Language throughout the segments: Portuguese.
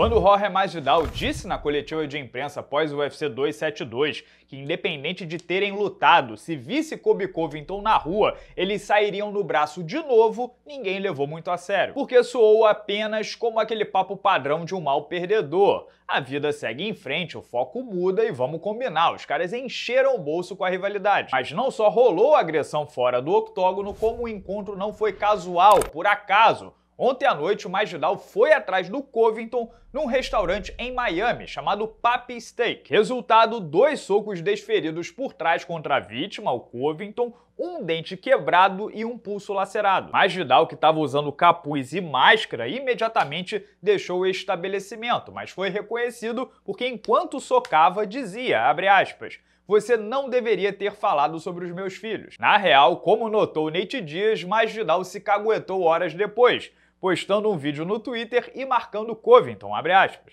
Quando Jorge Masvidal disse na coletiva de imprensa após o UFC 272 que independente de terem lutado, se visse Kobe Covington na rua, eles sairiam no braço de novo, ninguém levou muito a sério, porque soou apenas como aquele papo padrão de um mal perdedor. A vida segue em frente, o foco muda e vamos combinar, os caras encheram o bolso com a rivalidade. Mas não só rolou agressão fora do octógono, como o encontro não foi casual, por acaso, Ontem à noite, o Magidal foi atrás do Covington num restaurante em Miami chamado Papi Steak. Resultado: dois socos desferidos por trás contra a vítima, o Covington, um dente quebrado e um pulso lacerado. Magidal, que estava usando capuz e máscara, imediatamente deixou o estabelecimento, mas foi reconhecido porque enquanto socava dizia, aspas, você não deveria ter falado sobre os meus filhos. Na real, como notou Nate Dias, Magidal se caguetou horas depois, postando um vídeo no Twitter e marcando Covington,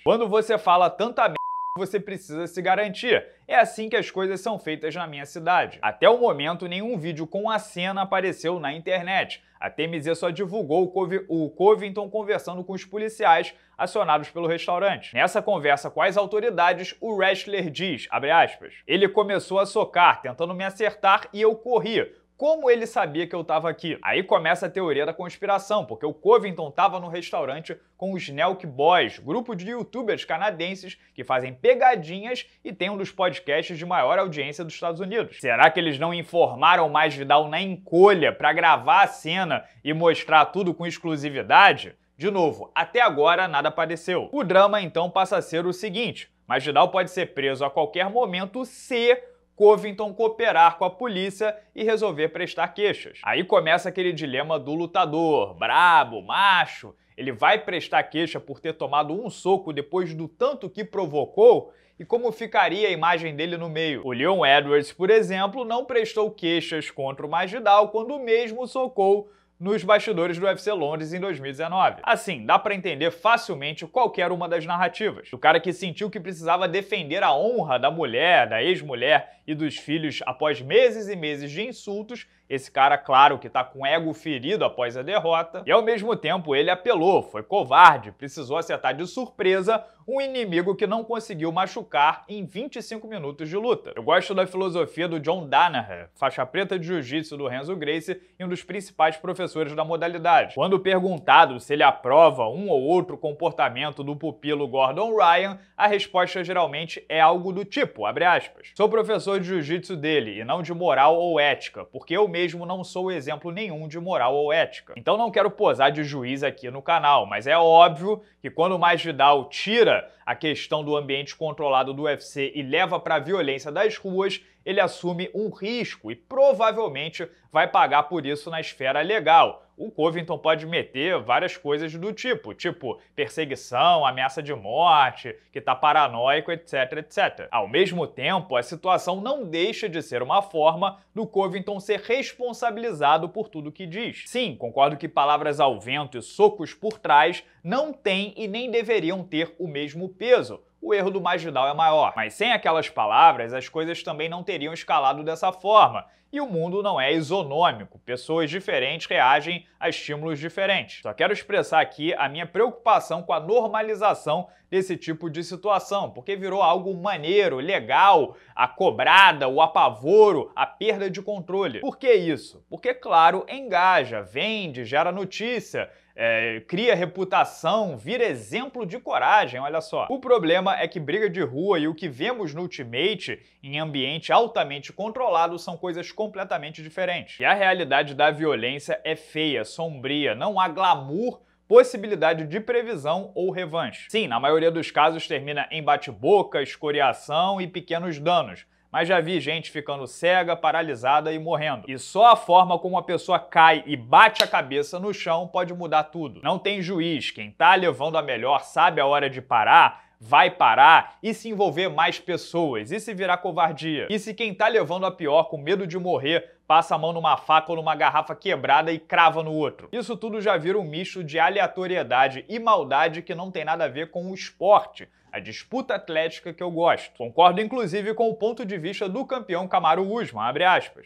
Quando você fala tanta merda, você precisa se garantir. É assim que as coisas são feitas na minha cidade. Até o momento, nenhum vídeo com a cena apareceu na internet. A TMZ só divulgou o, Cov o Covington conversando com os policiais acionados pelo restaurante. Nessa conversa com as autoridades, o wrestler diz, aspas, ele começou a socar, tentando me acertar e eu corri. Como ele sabia que eu estava aqui? Aí começa a teoria da conspiração, porque o Covington estava no restaurante com os Nelk Boys, grupo de youtubers canadenses que fazem pegadinhas e tem um dos podcasts de maior audiência dos Estados Unidos. Será que eles não informaram mais Vidal na encolha para gravar a cena e mostrar tudo com exclusividade? De novo, até agora nada apareceu. O drama então passa a ser o seguinte: mas Vidal pode ser preso a qualquer momento se Covington cooperar com a polícia e resolver prestar queixas. Aí começa aquele dilema do lutador, brabo, macho. Ele vai prestar queixa por ter tomado um soco depois do tanto que provocou? E como ficaria a imagem dele no meio? O Leon Edwards, por exemplo, não prestou queixas contra o Magidal quando mesmo socou nos bastidores do UFC Londres em 2019. Assim, dá para entender facilmente qualquer uma das narrativas. O cara que sentiu que precisava defender a honra da mulher, da ex-mulher e dos filhos após meses e meses de insultos, esse cara, claro, que tá com ego ferido após a derrota, e ao mesmo tempo ele apelou, foi covarde, precisou acertar de surpresa um inimigo que não conseguiu machucar em 25 minutos de luta. Eu gosto da filosofia do John Danaher, faixa preta de jiu-jitsu do Renzo Gracie e um dos principais professores da modalidade. Quando perguntado se ele aprova um ou outro comportamento do pupilo Gordon Ryan, a resposta geralmente é algo do tipo, abre aspas, sou professor de jiu-jitsu dele e não de moral ou ética, porque eu mesmo não sou exemplo nenhum de moral ou ética. Então não quero posar de juiz aqui no canal, mas é óbvio que quando o Majidal tira a questão do ambiente controlado do UFC e leva para a violência das ruas, ele assume um risco e provavelmente vai pagar por isso na esfera legal. O Covington pode meter várias coisas do tipo, tipo perseguição, ameaça de morte, que tá paranoico, etc, etc. Ao mesmo tempo, a situação não deixa de ser uma forma do Covington ser responsabilizado por tudo que diz. Sim, concordo que palavras ao vento e socos por trás não têm e nem deveriam ter o mesmo peso, o erro do marginal é maior. Mas sem aquelas palavras, as coisas também não teriam escalado dessa forma. E o mundo não é isonômico, pessoas diferentes reagem a estímulos diferentes. Só quero expressar aqui a minha preocupação com a normalização desse tipo de situação, porque virou algo maneiro, legal, a cobrada, o apavoro, a perda de controle. Por que isso? Porque, claro, engaja, vende, gera notícia, é, cria reputação, vira exemplo de coragem, olha só. O problema é que briga de rua e o que vemos no Ultimate, em ambiente altamente controlado, são coisas completamente diferentes. E a realidade da violência é feia, sombria, não há glamour possibilidade de previsão ou revanche. Sim, na maioria dos casos termina em bate-boca, escoriação e pequenos danos, mas já vi gente ficando cega, paralisada e morrendo. E só a forma como a pessoa cai e bate a cabeça no chão pode mudar tudo. Não tem juiz, quem tá levando a melhor sabe a hora de parar vai parar e se envolver mais pessoas, e se virar covardia, e se quem tá levando a pior com medo de morrer passa a mão numa faca ou numa garrafa quebrada e crava no outro. Isso tudo já vira um misto de aleatoriedade e maldade que não tem nada a ver com o esporte, a disputa atlética que eu gosto. Concordo inclusive com o ponto de vista do campeão Camaro Usman,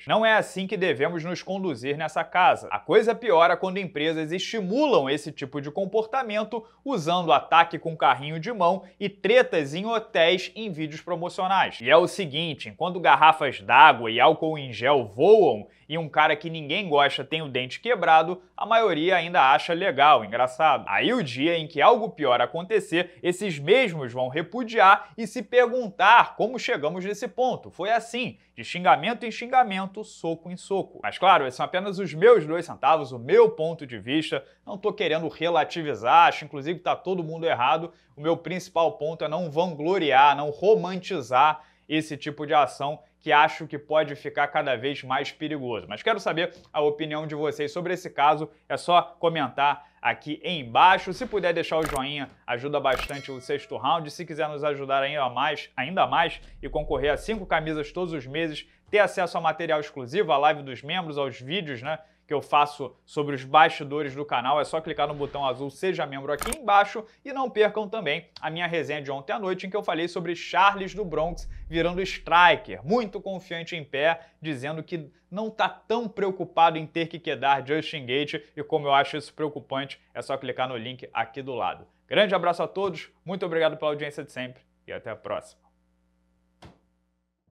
Não é assim que devemos nos conduzir nessa casa. A coisa piora quando empresas estimulam esse tipo de comportamento usando ataque com carrinho de mão e tretas em hotéis em vídeos promocionais. E é o seguinte, enquanto garrafas d'água e álcool em gel voam e um cara que ninguém gosta tem o dente quebrado, a maioria ainda acha legal, engraçado. Aí o dia em que algo pior acontecer, esses mesmos vão repudiar e se perguntar como chegamos nesse ponto. Foi assim, de xingamento em xingamento, soco em soco. Mas claro, esses são apenas os meus dois centavos, o meu ponto de vista. Não tô querendo relativizar, acho inclusive que tá todo mundo errado. O meu principal ponto é não vangloriar, não romantizar esse tipo de ação que acho que pode ficar cada vez mais perigoso. Mas quero saber a opinião de vocês sobre esse caso. É só comentar aqui embaixo. Se puder deixar o joinha, ajuda bastante o sexto round. Se quiser nos ajudar ainda mais, ainda mais e concorrer a cinco camisas todos os meses, ter acesso a material exclusivo, a live dos membros, aos vídeos, né? que eu faço sobre os bastidores do canal. É só clicar no botão azul Seja Membro aqui embaixo e não percam também a minha resenha de ontem à noite em que eu falei sobre Charles do Bronx virando striker, muito confiante em pé, dizendo que não está tão preocupado em ter que quedar Justin Gate e como eu acho isso preocupante, é só clicar no link aqui do lado. Grande abraço a todos, muito obrigado pela audiência de sempre e até a próxima.